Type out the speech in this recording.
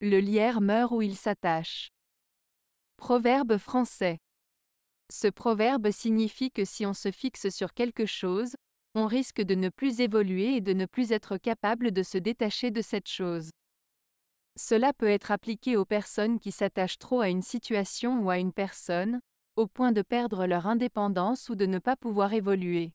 Le lierre meurt où il s'attache. Proverbe français. Ce proverbe signifie que si on se fixe sur quelque chose, on risque de ne plus évoluer et de ne plus être capable de se détacher de cette chose. Cela peut être appliqué aux personnes qui s'attachent trop à une situation ou à une personne, au point de perdre leur indépendance ou de ne pas pouvoir évoluer.